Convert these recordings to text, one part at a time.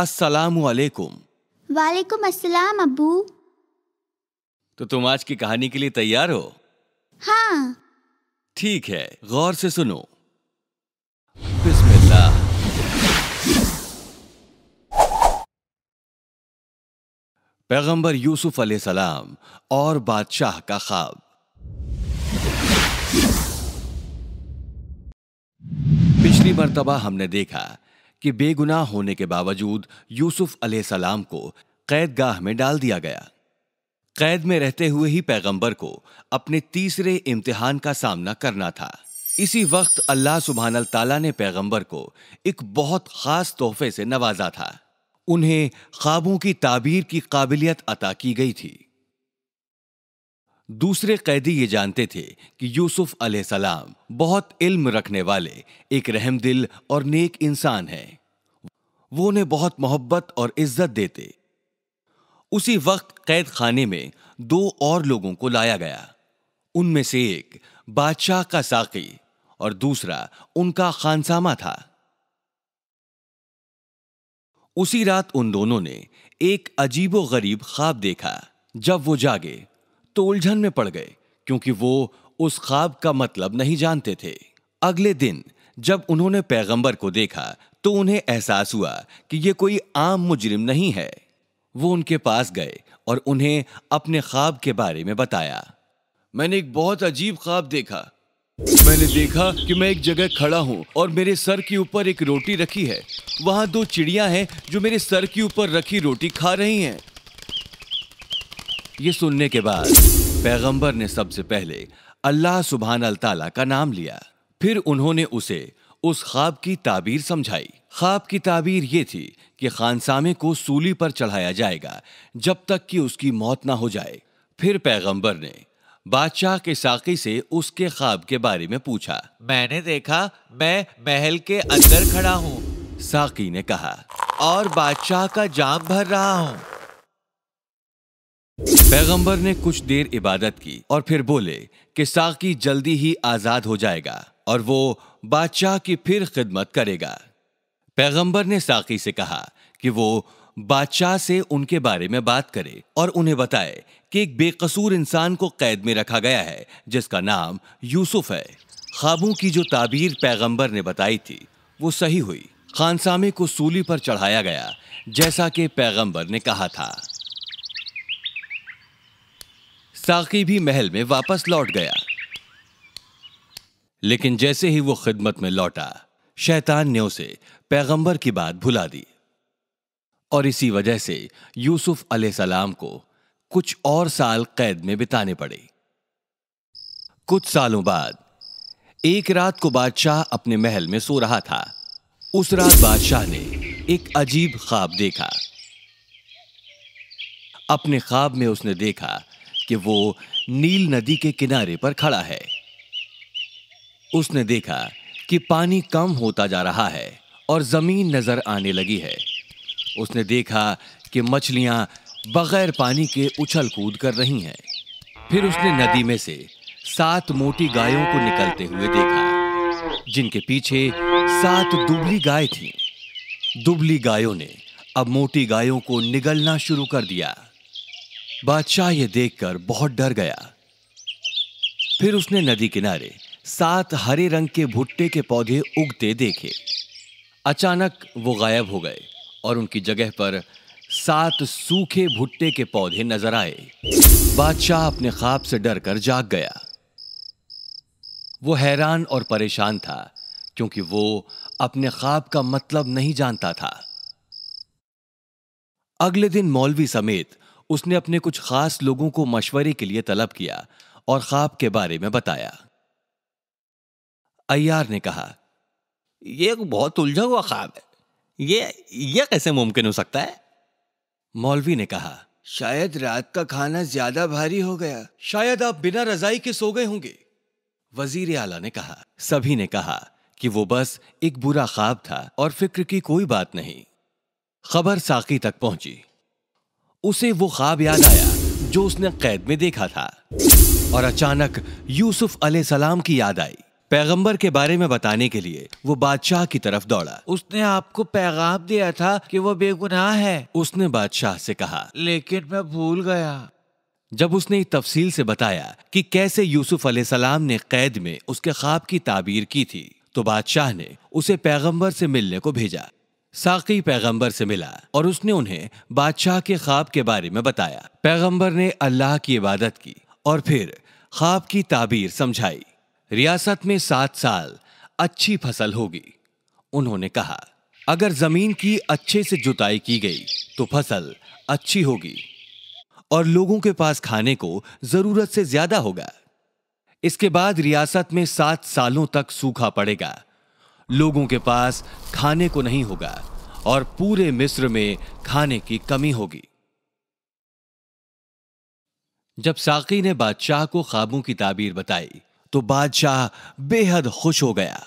अस्सलाम वालेकुम वालेकुम अस्सलाम अबू तो तुम आज की कहानी के लिए तैयार हो हाँ ठीक है गौर से सुनो बिस्मिल्लाह पैगंबर यूसुफ सलाम और बादशाह का ख्वाब पिछली मरतबा हमने देखा कि बेगुनाह होने के बावजूद यूसुफ सलाम को कैदगाह में डाल दिया गया कैद में रहते हुए ही पैगंबर को अपने तीसरे इम्तिहान का सामना करना था इसी वक्त अल्लाह सुबहान तला ने पैगंबर को एक बहुत खास तोहफे से नवाजा था उन्हें ख्वाबों की ताबीर की काबिलियत अता की गई थी दूसरे कैदी ये जानते थे कि यूसुफ सलाम बहुत इल्म रखने वाले एक रहमदिल और नेक इंसान हैं वो उन्हें बहुत मोहब्बत और इज्जत देते उसी वक्त कैद खाने में दो और लोगों को लाया गया उनमें से एक बादशाह का साकी और दूसरा उनका खानसामा था उसी रात उन दोनों ने एक अजीबो गरीब ख्वाब देखा जब वो जागे तो उलझन में पड़ गए क्योंकि वो उस ख्वाब का मतलब नहीं जानते थे अगले दिन जब उन्होंने पैगंबर को देखा तो उन्हें एहसास हुआ कि यह कोई आम मुजरिम नहीं है वो उनके पास गए और उन्हें अपने ख्वाब के बारे में बताया मैंने एक बहुत अजीब ख्वाब देखा मैंने देखा कि मैं एक जगह खड़ा हूँ और मेरे सर के ऊपर एक रोटी रखी है वहाँ दो चिड़िया हैं जो मेरे सर के ऊपर रखी रोटी खा रही हैं। ये सुनने के बाद पैगंबर ने सबसे पहले अल्लाह सुबहान अल ताला का नाम लिया फिर उन्होंने उसे उस ख्वाब की ताबीर समझाई ख्वाब की ताबीर ये थी कि खानसामे को सूली पर चढ़ाया जाएगा जब तक कि उसकी मौत ना हो जाए फिर पैगंबर ने बादशाह के साकी से उसके ख्वाब के बारे में पूछा मैंने देखा मैं महल के अंदर खड़ा हूँ साकी ने कहा और बादशाह का जाम भर रहा हूँ पैगंबर ने कुछ देर इबादत की और फिर बोले कि साकी जल्दी ही आजाद हो जाएगा और वो बादशाह की फिर खिदमत करेगा पैगंबर ने साकी से कहा कि वो बादशाह से उनके बारे में बात करे और उन्हें बताए कि एक बेकसूर इंसान को कैद में रखा गया है जिसका नाम यूसुफ है खाबू की जो ताबीर पैगंबर ने बताई थी वो सही हुई खानसामे को सूली पर चढ़ाया गया जैसा कि पैगंबर ने कहा था साकी भी महल में वापस लौट गया लेकिन जैसे ही वो खिदमत में लौटा शैतान ने उसे पैगंबर की बात भुला दी और इसी वजह से यूसुफ सलाम को कुछ और साल कैद में बिताने पड़े कुछ सालों बाद एक रात को बादशाह अपने महल में सो रहा था उस रात बादशाह ने एक अजीब ख्वाब देखा अपने ख्वाब में उसने देखा कि वो नील नदी के किनारे पर खड़ा है उसने देखा कि पानी कम होता जा रहा है और जमीन नजर आने लगी है उसने देखा कि मछलियां बगैर पानी के उछल कूद कर रही हैं फिर उसने नदी में से सात मोटी गायों को निकलते हुए देखा जिनके पीछे सात दुबली गाय थी दुबली गायों ने अब मोटी गायों को निगलना शुरू कर दिया बादशाह यह देखकर बहुत डर गया फिर उसने नदी किनारे सात हरे रंग के भुट्टे के पौधे उगते देखे अचानक वो गायब हो गए और उनकी जगह पर सात सूखे भुट्टे के पौधे नजर आए बादशाह अपने ख्वाब से डरकर जाग गया वो हैरान और परेशान था क्योंकि वो अपने ख्वाब का मतलब नहीं जानता था अगले दिन मौलवी समेत उसने अपने कुछ खास लोगों को मशवरे के लिए तलब किया और ख्वाब के बारे में बताया अय्यार ने कहा यह एक बहुत उलझा हुआ ख्वाब है ये ये कैसे मुमकिन हो सकता है मौलवी ने कहा शायद रात का खाना ज्यादा भारी हो गया शायद आप बिना रजाई के सो गए होंगे वजीर आला ने कहा सभी ने कहा कि वो बस एक बुरा ख्वाब था और फिक्र की कोई बात नहीं खबर साकी तक पहुंची उसे वो ख्वाब याद आया जो उसने कैद में देखा था और अचानक यूसुफ अलैहिस्सलाम की याद आई पैगंबर के बारे में बताने के लिए वो बादशाह की तरफ दौड़ा उसने आपको पैगाम दिया था कि वो बेगुनाह है उसने बादशाह से कहा लेकिन मैं भूल गया जब उसने तफसील से बताया कि कैसे यूसुफ सलाम ने कैद में उसके ख्वाब की ताबीर की थी तो बादशाह ने उसे पैगंबर से मिलने को भेजा साकी पैगंबर से मिला और उसने उन्हें बादशाह के ख्वाब के बारे में बताया पैगंबर ने अल्लाह की इबादत की और फिर ख्वाब की ताबीर समझाई रियासत में सात साल अच्छी फसल होगी उन्होंने कहा अगर जमीन की अच्छे से जुताई की गई तो फसल अच्छी होगी और लोगों के पास खाने को जरूरत से ज्यादा होगा इसके बाद रियासत में सात सालों तक सूखा पड़ेगा लोगों के पास खाने को नहीं होगा और पूरे मिस्र में खाने की कमी होगी जब साकी ने बादशाह को खाबों की ताबीर बताई तो बादशाह बेहद खुश हो गया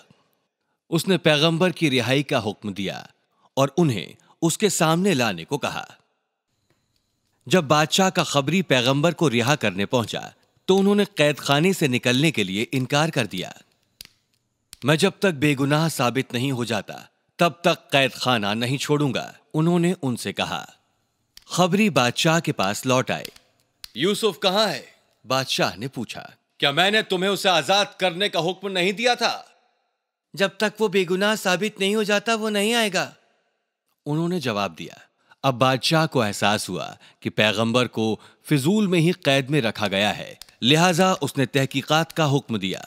उसने पैगंबर की रिहाई का हुक्म दिया और उन्हें उसके सामने लाने को कहा जब बादशाह का खबरी पैगंबर को रिहा करने पहुंचा तो उन्होंने कैदखाने से निकलने के लिए इनकार कर दिया मैं जब तक बेगुनाह साबित नहीं हो जाता तब तक कैद खाना नहीं छोड़ूंगा उन्होंने उनसे कहा खबरी बादशाह के पास लौट आए यूसुफ कहां है बादशाह ने पूछा क्या मैंने तुम्हें उसे आजाद करने का हुक्म नहीं दिया था जब तक वो बेगुनाह साबित नहीं हो जाता वो नहीं आएगा उन्होंने जवाब दिया अब बादशाह को एहसास हुआ कि पैगंबर को फिजूल में ही कैद में रखा गया है लिहाजा उसने तहकीकात का हुक्म दिया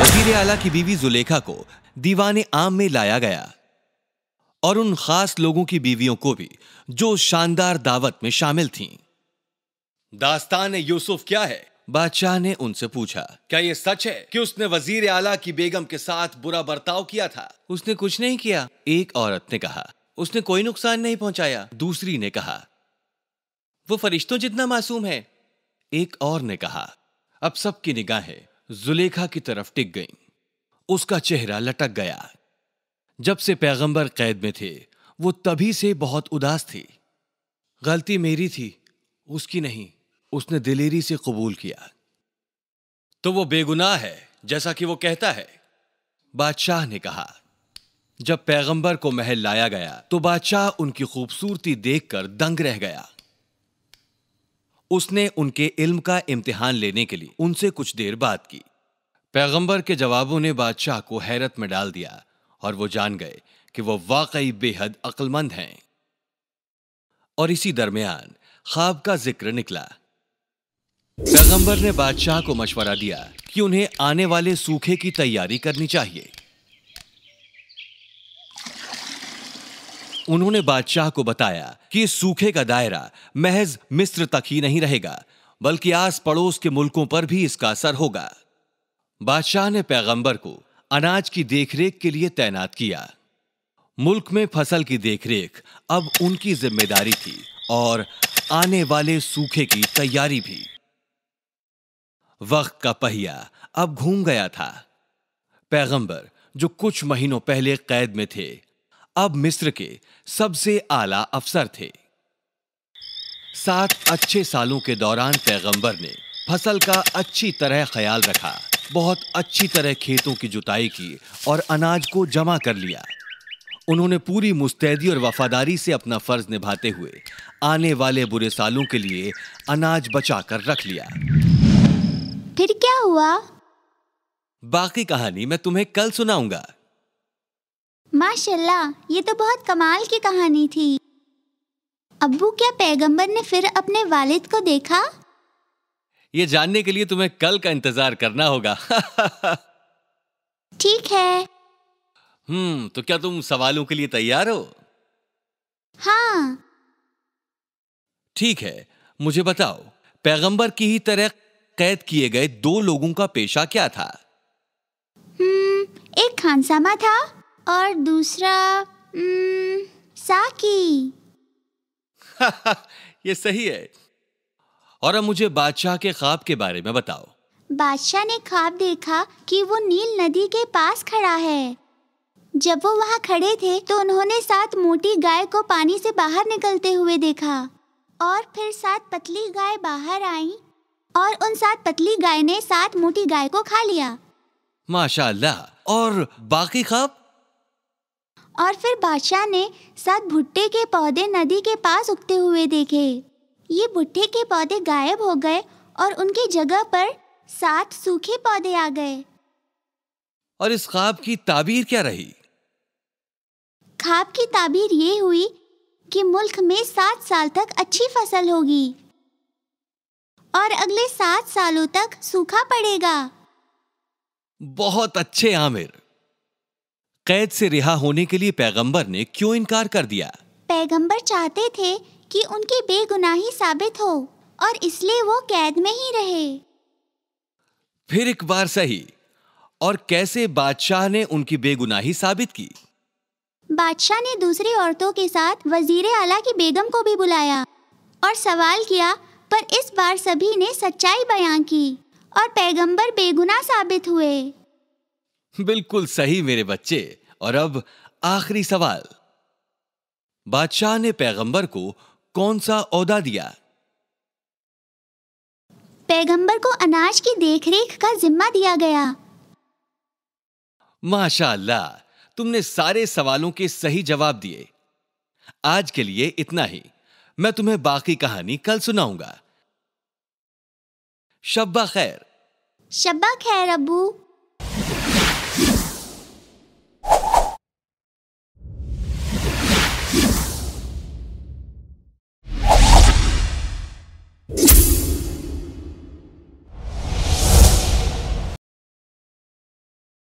वजीर आला की बीवी जुलेखा को दीवान आम में लाया गया और उन खास लोगों की बीवियों को भी जो शानदार दावत में शामिल थीं। दास्तान यूसुफ क्या है बादशाह ने उनसे पूछा क्या ये सच है कि उसने वजीर आला की बेगम के साथ बुरा बर्ताव किया था उसने कुछ नहीं किया एक औरत ने कहा उसने कोई नुकसान नहीं पहुंचाया दूसरी ने कहा वो फरिश्तों जितना मासूम है एक और ने कहा अब सबकी निगाहें जुलेखा की तरफ टिक गईं। उसका चेहरा लटक गया जब से पैगंबर कैद में थे वो तभी से बहुत उदास थी गलती मेरी थी उसकी नहीं उसने दिलेरी से कबूल किया तो वो बेगुनाह है जैसा कि वो कहता है बादशाह ने कहा जब पैगंबर को महल लाया गया तो बादशाह उनकी खूबसूरती देखकर दंग रह गया उसने उनके इल्म का इम्तिहान लेने के लिए उनसे कुछ देर बात की पैगंबर के जवाबों ने बादशाह को हैरत में डाल दिया और वो जान गए कि वो वाकई बेहद अक्लमंद हैं और इसी दरमियान ख्वाब का जिक्र निकला पैगंबर ने बादशाह को मशवरा दिया कि उन्हें आने वाले सूखे की तैयारी करनी चाहिए उन्होंने बादशाह को बताया कि इस सूखे का दायरा महज मिस्र तक ही नहीं रहेगा बल्कि आस पड़ोस के मुल्कों पर भी इसका असर होगा बादशाह ने पैगंबर को अनाज की देखरेख के लिए तैनात किया मुल्क में फसल की देखरेख अब उनकी जिम्मेदारी थी और आने वाले सूखे की तैयारी भी वक्त का पहिया अब घूम गया था पैगंबर जो कुछ महीनों पहले कैद में थे अब मिस्र के सबसे आला अफसर थे सात अच्छे सालों के दौरान पैगंबर ने फसल का अच्छी तरह ख्याल रखा बहुत अच्छी तरह खेतों की जुताई की और अनाज को जमा कर लिया उन्होंने पूरी मुस्तैदी और वफादारी से अपना फर्ज निभाते हुए आने वाले बुरे सालों के लिए अनाज बचाकर रख लिया फिर क्या हुआ बाकी कहानी मैं तुम्हें कल सुनाऊंगा माशाल्लाह ये तो बहुत कमाल की कहानी थी अब्बू क्या पैगंबर ने फिर अपने वालिद को देखा ये जानने के लिए तुम्हें कल का इंतजार करना होगा ठीक है हम्म तो क्या तुम सवालों के लिए तैयार हो हाँ ठीक है मुझे बताओ पैगंबर की ही तरह कैद किए गए दो लोगों का पेशा क्या था हम्म एक खानसामा था और दूसरा हम्म, साकी ये सही है और अब मुझे बादशाह के ख्वाब के बारे में बताओ बादशाह ने ख्वाब देखा कि वो नील नदी के पास खड़ा है जब वो वहाँ खड़े थे तो उन्होंने सात मोटी गाय को पानी से बाहर निकलते हुए देखा और फिर सात पतली गाय बाहर आईं और उन सात पतली गाय ने सात मोटी गाय को खा लिया माशाल्लाह और बाकी खाब और फिर बादशाह ने सात भुट्टे के पौधे नदी के पास उगते हुए देखे ये भुट्टे के पौधे गायब हो गए और उनकी जगह पर सात सूखे पौधे आ गए और इस खाब की ताबीर क्या रही खाब की ताबीर ये हुई कि मुल्क में सात साल तक अच्छी फसल होगी और अगले सात सालों तक सूखा पड़ेगा बहुत अच्छे आमिर कैद से रिहा होने के लिए पैगंबर ने क्यों इनकार कर दिया पैगंबर चाहते थे कि उनकी बेगुनाही साबित हो और इसलिए वो कैद में ही रहे फिर एक बार सही और कैसे बादशाह ने उनकी बेगुनाही साबित की बादशाह ने दूसरी औरतों के साथ वजीर आला की बेगम को भी बुलाया और सवाल किया पर इस बार सभी ने सच्चाई बयां की और पैगंबर बेगुनाह साबित हुए बिल्कुल सही मेरे बच्चे और अब आखिरी सवाल बादशाह ने पैगंबर को कौन सा औदा दिया पैगंबर को अनाज की देखरेख का जिम्मा दिया गया माशाल्लाह तुमने सारे सवालों के सही जवाब दिए आज के लिए इतना ही मैं तुम्हें बाकी कहानी कल सुनाऊंगा شبا خير شباك خير أبو